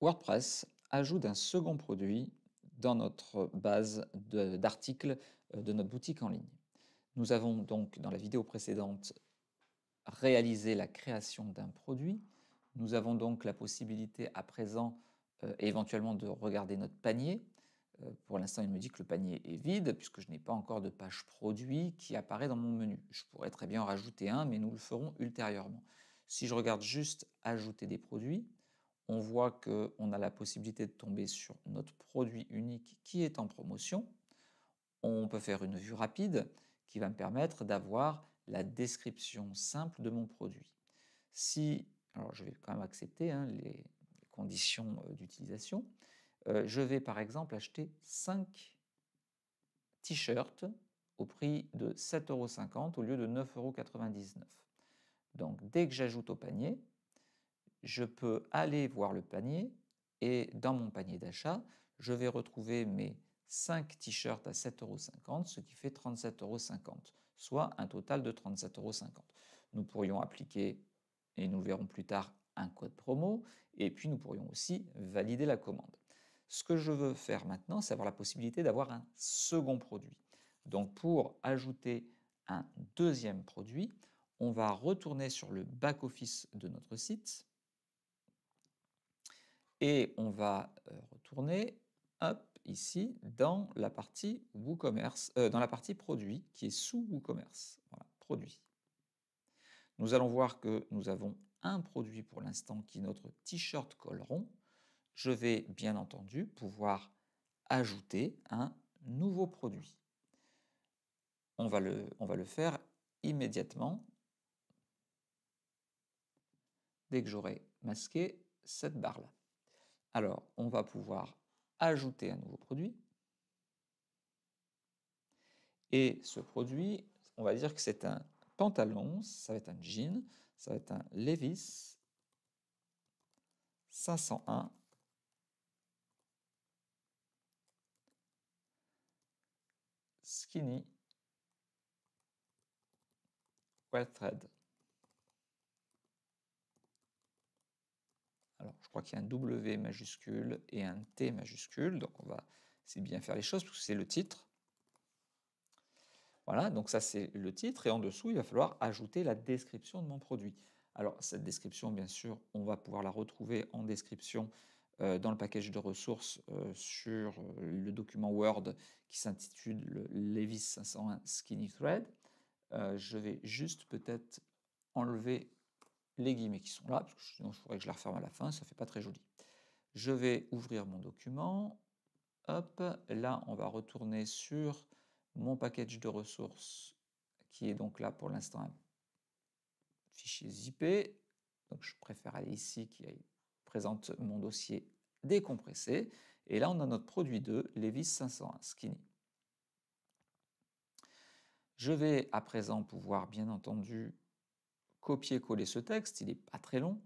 WordPress ajoute un second produit dans notre base d'articles euh, de, notre boutique en ligne. Nous avons donc dans la vidéo précédente réalisé la création d'un produit. Nous avons donc la possibilité à présent euh, éventuellement de regarder notre panier. Euh, pour l'instant, il me dit que le panier est vide puisque je n'ai pas encore de page produit qui apparaît dans mon menu. Je pourrais très bien en rajouter un, mais nous le ferons ultérieurement. Si je regarde juste ajouter des produits, on voit qu'on a la possibilité de tomber sur notre produit unique qui est en promotion. On peut faire une vue rapide qui va me permettre d'avoir la description simple de mon produit. Si, alors je vais quand même accepter hein, les conditions euh, d'utilisation, euh, je vais par exemple acheter 5 t-shirts au prix de euros au lieu de euros. Donc dès que j'ajoute au panier, je peux aller voir le panier et dans mon panier d'achat, je vais retrouver mes 5 t-shirts à 7,50 euros, ce qui fait 37,50 euros, soit un total de 37,50 euros. Nous pourrions appliquer, et nous verrons plus tard, un code promo, et puis nous pourrions aussi valider la commande. Ce que je veux faire maintenant, c'est avoir la possibilité d'avoir un second produit. Donc pour ajouter un deuxième produit, on va retourner sur le back-office de notre site et on va euh, retourner ici dans la partie WooCommerce, euh, dans la partie produit qui est sous WooCommerce. Voilà, produit. Nous allons voir que nous avons un produit pour l'instant qui est notre t-shirt col rond. Je vais bien entendu pouvoir ajouter un nouveau produit. On va le, on va le faire immédiatement dès que j'aurai masqué cette barre-là alors on va pouvoir ajouter un nouveau produit. Et ce produit, on va dire que c'est un pantalon, ça va être un jean, ça va être un Levis 501 skinny well thread. je crois qu'il y a un W majuscule et un T majuscule, donc on va c'est bien faire les choses, parce que c'est le titre. Voilà, donc ça c'est le titre, et en dessous, il va falloir ajouter la description de mon produit. Alors cette description, bien sûr, on va pouvoir la retrouver en description euh, dans le package de ressources euh, sur euh, le document Word qui s'intitule le Levis 501 Skinny Thread. je vais juste peut-être enlever les guillemets qui sont là, parce que je faudrait que je la referme à la fin, ça ne fait pas très joli. Je vais ouvrir mon document. Hop, là, on va retourner sur mon package de ressources, qui est donc là pour l'instant fichier zippé. Donc je préfère aller ici, qui présente mon dossier décompressé. Et là, on a notre produit 2, Levis 501 Skinny. Je vais à présent pouvoir, bien entendu, copier-coller ce texte, il n'est pas très long.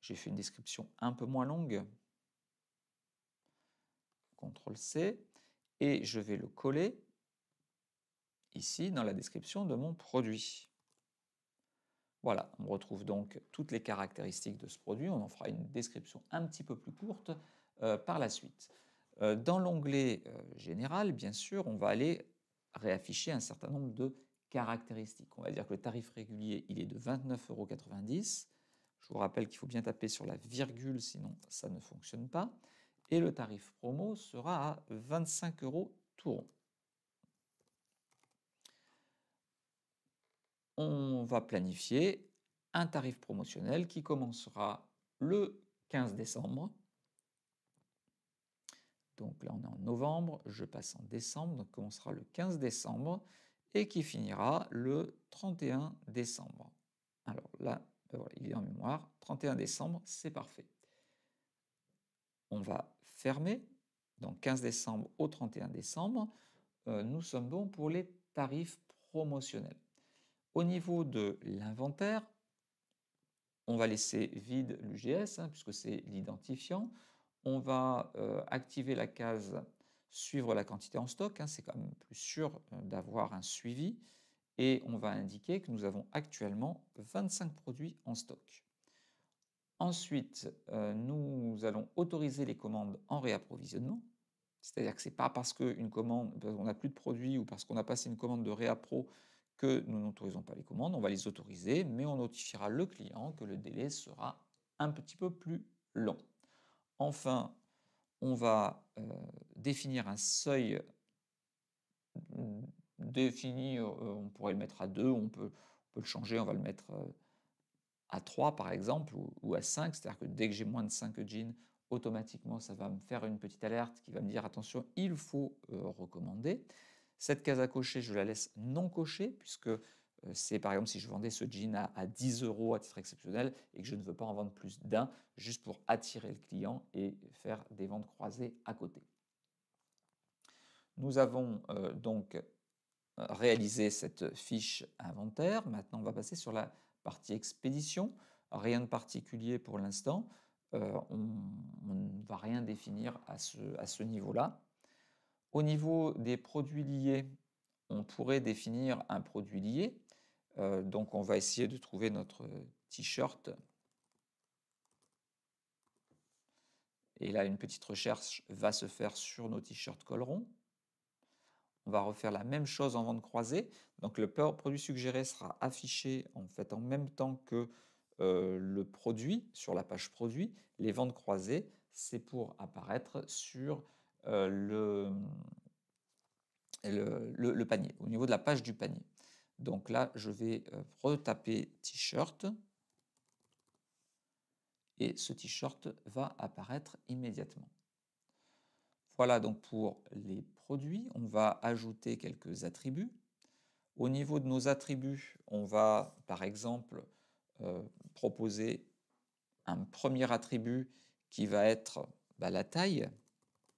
J'ai fait une description un peu moins longue. CTRL-C. Et je vais le coller ici dans la description de mon produit. Voilà, on retrouve donc toutes les caractéristiques de ce produit. On en fera une description un petit peu plus courte euh, par la suite. Euh, dans l'onglet euh, Général, bien sûr, on va aller réafficher un certain nombre de caractéristiques. On va dire que le tarif régulier, il est de 29,90 euros. Je vous rappelle qu'il faut bien taper sur la virgule, sinon ça ne fonctionne pas. Et le tarif promo sera à 25 euros tout rond. On va planifier un tarif promotionnel qui commencera le 15 décembre. Donc là, on est en novembre, je passe en décembre, donc commencera le 15 décembre et qui finira le 31 décembre. Alors là, ben il est en mémoire. 31 décembre, c'est parfait. On va fermer. Donc 15 décembre au 31 décembre, euh, nous sommes bons pour les tarifs promotionnels. Au niveau de l'inventaire, on va laisser vide l'UGS, hein, puisque c'est l'identifiant. On va euh, activer la case suivre la quantité en stock, hein, c'est quand même plus sûr euh, d'avoir un suivi, et on va indiquer que nous avons actuellement 25 produits en stock. Ensuite, euh, nous allons autoriser les commandes en réapprovisionnement, c'est-à-dire que ce n'est pas parce commande, qu'on n'a plus de produits ou parce qu'on a passé une commande de réappro que nous n'autorisons pas les commandes, on va les autoriser, mais on notifiera le client que le délai sera un petit peu plus long. Enfin, on va euh, définir un seuil mmh, défini, euh, on pourrait le mettre à 2, on peut, le changer, on va le mettre euh, à 3 par exemple, ou, à 5, c'est-à-dire que dès que j'ai moins de 5 jeans, automatiquement ça va me faire une petite alerte qui va me dire attention, il faut recommander. Cette case à cocher, je la laisse non cochée puisque euh, c'est par exemple si je vendais ce jean à, 10 euros à titre exceptionnel et que je ne veux pas en vendre plus d'un, juste pour attirer le client et faire des ventes croisées à côté. Nous avons euh, donc euh, réalisé cette fiche inventaire. Maintenant, on va passer sur la partie expédition. Rien de particulier pour l'instant. on, ne va rien définir à ce niveau-là. Au niveau des produits liés, on pourrait définir un produit lié euh, donc on va essayer de trouver notre t-shirt. Et là, une petite recherche va se faire sur nos t-shirts col On va refaire la même chose en vente croisée. Donc le produit suggéré sera affiché en fait en même temps que euh, le produit sur la page produit. Les ventes croisées, c'est pour apparaître sur euh, le, panier, au niveau de la page du panier. Donc là, je vais euh, retaper t-shirt et ce t-shirt va apparaître immédiatement. Voilà donc pour les produits. On va ajouter quelques attributs. Au niveau de nos attributs, on va par exemple euh, proposer un premier attribut qui va être bah, la taille.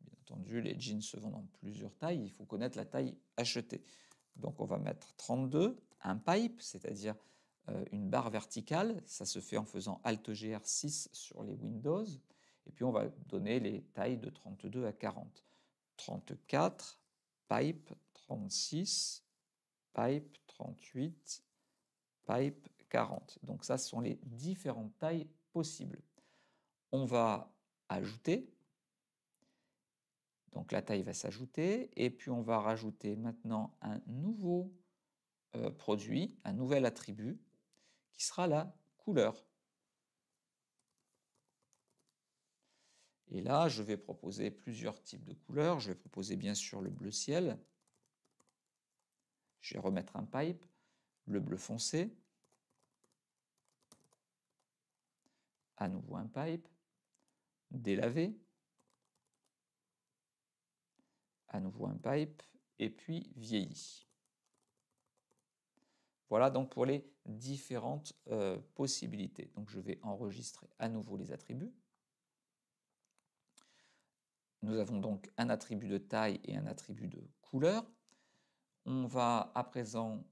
Bien entendu, les jeans se vendent en plusieurs tailles. Il faut connaître la taille achetée. Donc on va mettre 32, un pipe, c'est-à-dire euh, une barre verticale, ça se fait en faisant Alt-GR6 sur les Windows, et puis on va donner les tailles de 32 à 40. 34, pipe, 36, pipe, 38, pipe, 40. Donc ça, ce sont les différentes tailles possibles. On va ajouter donc la taille va s'ajouter et puis on va rajouter maintenant un nouveau euh, produit, un nouvel attribut qui sera la couleur. Et là, je vais proposer plusieurs types de couleurs. Je vais proposer bien sûr le bleu ciel. Je vais remettre un pipe, le bleu foncé. À nouveau un pipe, délavé, à nouveau un pipe, et puis vieilli. Voilà donc pour les différentes euh, possibilités. Donc je vais enregistrer à nouveau les attributs. Nous avons donc un attribut de taille et un attribut de couleur. On va à présent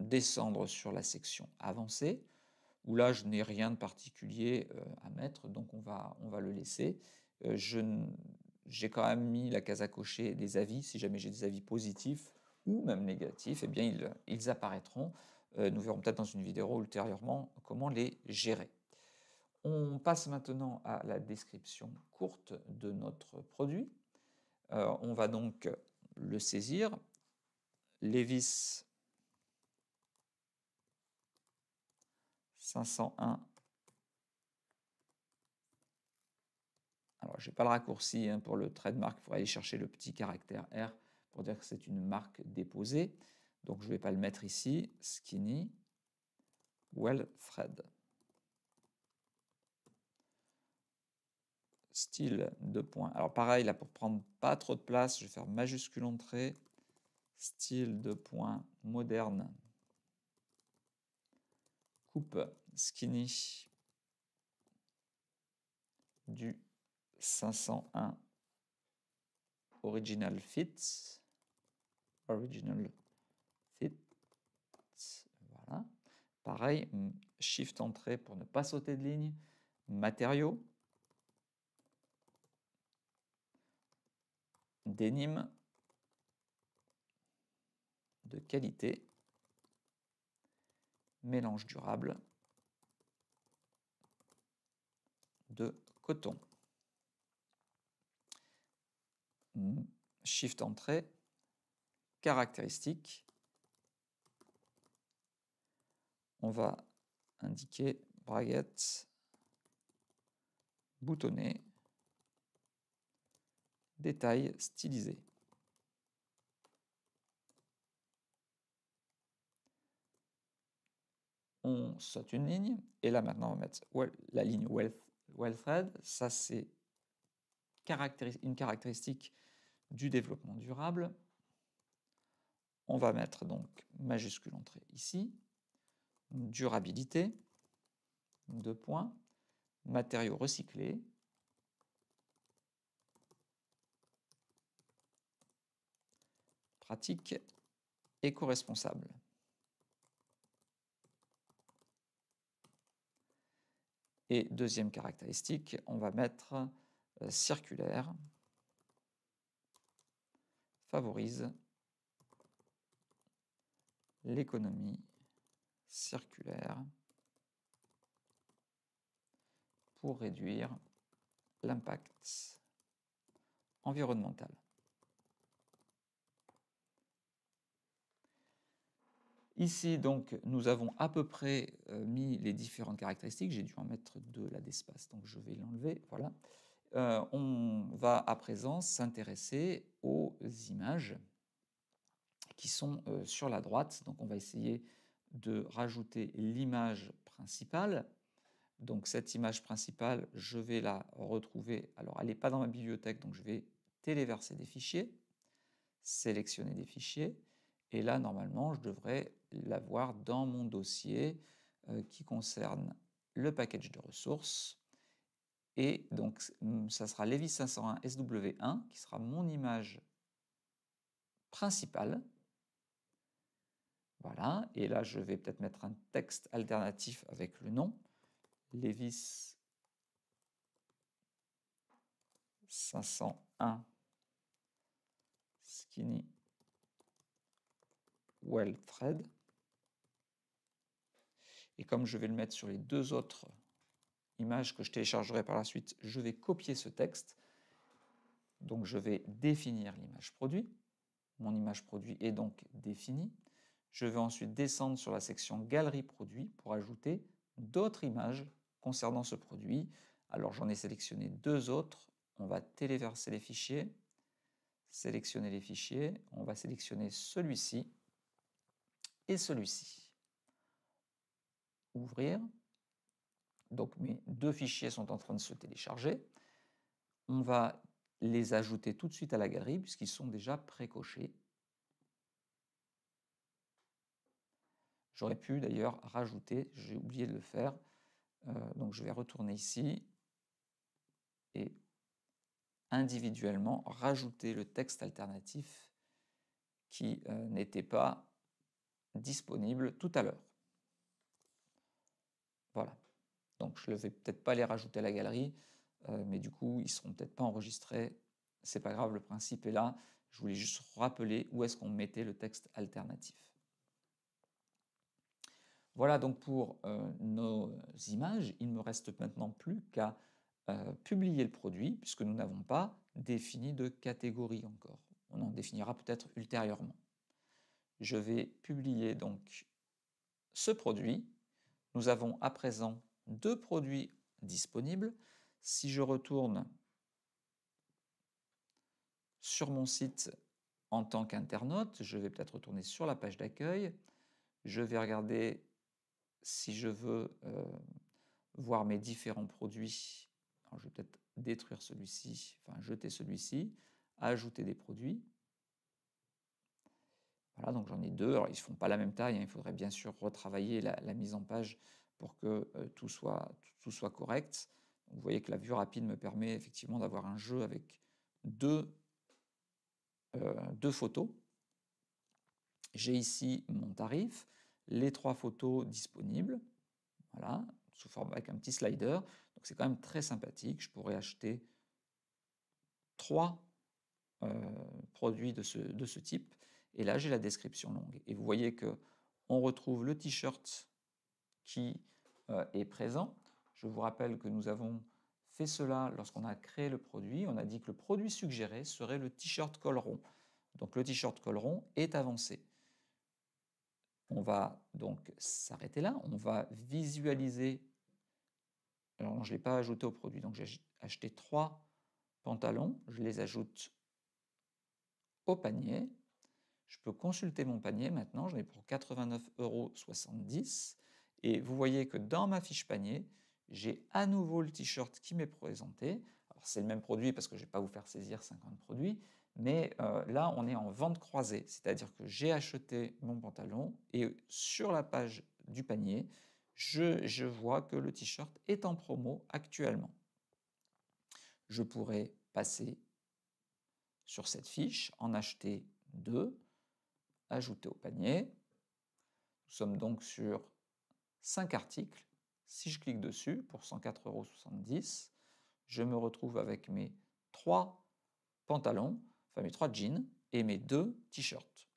descendre sur la section avancée, où là je n'ai rien de particulier euh, à mettre, donc on va, on va le laisser. Euh, je ne j'ai quand même mis la case à cocher des avis. Si jamais j'ai des avis positifs ou même négatifs, eh bien, ils, apparaîtront. Euh, nous verrons peut-être dans une vidéo ultérieurement comment les gérer. On passe maintenant à la description courte de notre produit. Euh, on va donc le saisir. Les 501 je n'ai pas le raccourci hein, pour le trademark, il faut aller chercher le petit caractère R pour dire que c'est une marque déposée. Donc je ne vais pas le mettre ici, Skinny Thread. Style, de point. Alors pareil, là pour prendre pas trop de place, je vais faire majuscule entrée, style, de point, moderne, coupe, skinny, du 501 original fit original fit voilà pareil shift entrée pour ne pas sauter de ligne matériaux dénime de qualité mélange durable de coton Shift entrée, caractéristiques. On va indiquer braguette boutonné, détail stylisé. On saute une ligne, et là maintenant on va mettre la ligne wealth ça c'est une caractéristique du développement durable. On va mettre donc majuscule entrée ici, durabilité, deux points, matériaux recyclés, pratique éco-responsable. Et deuxième caractéristique, on va mettre euh, circulaire, favorise l'économie circulaire pour réduire l'impact environnemental. Ici, donc, nous avons à peu près euh, mis les différentes caractéristiques. J'ai dû en mettre deux là d'espace, donc je vais l'enlever. Voilà. Euh, on va à présent s'intéresser aux images qui sont euh, sur la droite. Donc on va essayer de rajouter l'image principale. Donc cette image principale, je vais la retrouver. Alors elle n'est pas dans ma bibliothèque, donc je vais téléverser des fichiers, sélectionner des fichiers. Et là, normalement, je devrais l'avoir dans mon dossier euh, qui concerne le package de ressources et donc, hum, ça sera levis 501 SW1 qui sera mon image principale. Voilà, et là je vais peut-être mettre un texte alternatif avec le nom. Levis 501 Skinny Well Thread. Et comme je vais le mettre sur les deux autres image que je téléchargerai par la suite, je vais copier ce texte. Donc je vais définir l'image produit. Mon image produit est donc définie. Je vais ensuite descendre sur la section Galerie produit pour ajouter d'autres images concernant ce produit. Alors j'en ai sélectionné deux autres. On va téléverser les fichiers, sélectionner les fichiers. On va sélectionner celui-ci et celui-ci. Ouvrir. Donc mes deux fichiers sont en train de se télécharger. On va les ajouter tout de suite à la galerie puisqu'ils sont déjà précochés. J'aurais pu d'ailleurs rajouter, j'ai oublié de le faire, euh, donc je vais retourner ici et individuellement rajouter le texte alternatif qui euh, n'était pas disponible tout à l'heure. Voilà. Donc je ne vais peut-être pas les rajouter à la galerie, euh, mais du coup, ils ne seront peut-être pas enregistrés. C'est pas grave, le principe est là. Je voulais juste rappeler où est-ce qu'on mettait le texte alternatif. Voilà donc pour euh, nos images. Il ne me reste maintenant plus qu'à euh, publier le produit, puisque nous n'avons pas défini de catégorie encore. On en définira peut-être ultérieurement. Je vais publier donc ce produit. Nous avons à présent deux produits disponibles. Si je retourne sur mon site en tant qu'internaute, je vais peut-être retourner sur la page d'accueil. Je vais regarder si je veux euh, voir mes différents produits. je vais peut-être détruire celui-ci, enfin jeter celui-ci, ajouter des produits. Voilà, donc j'en ai deux. Alors, ils ne font pas la même taille. Hein. Il faudrait bien sûr retravailler la mise en page pour que euh, tout, soit, tout soit correct. vous voyez que la vue rapide me permet effectivement d'avoir un jeu avec deux, euh, deux photos. J'ai ici mon tarif, les trois photos disponibles, voilà, sous forme avec un petit slider. Donc c'est quand même très sympathique. Je pourrais acheter trois euh, produits de ce, de ce, type. Et là, j'ai la description longue. Et vous voyez que on retrouve le t-shirt qui euh, est présent. Je vous rappelle que nous avons fait cela lorsqu'on a créé le produit. On a dit que le produit suggéré serait le t-shirt col rond. Donc le t-shirt col rond est avancé. On va donc s'arrêter là. On va visualiser. Alors je ne l'ai pas ajouté au produit. Donc j'ai acheté trois pantalons. Je les ajoute au panier. Je peux consulter mon panier maintenant. Je l'ai pour 89,70 euros. Et vous voyez que dans ma fiche panier, j'ai à nouveau le t-shirt qui m'est présenté. Alors c'est le même produit parce que je ne vais pas vous faire saisir 50 produits, mais euh, là on est en vente croisée, c'est-à-dire que j'ai acheté mon pantalon et sur la page du panier, je, je vois que le t-shirt est en promo actuellement. Je pourrais passer sur cette fiche, en acheter deux, ajouter au panier. Nous sommes donc sur 5 articles. Si je clique dessus pour euros, je me retrouve avec mes trois pantalons, enfin mes 3 jeans et mes deux t-shirts.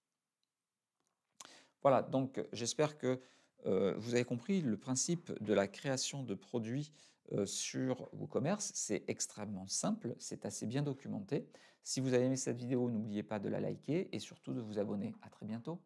Voilà, donc j'espère que euh, vous avez compris le principe de la création de produits euh, sur WooCommerce. C'est extrêmement simple, c'est assez bien documenté. Si vous avez aimé cette vidéo, n'oubliez pas de la liker et surtout de vous abonner. À très bientôt.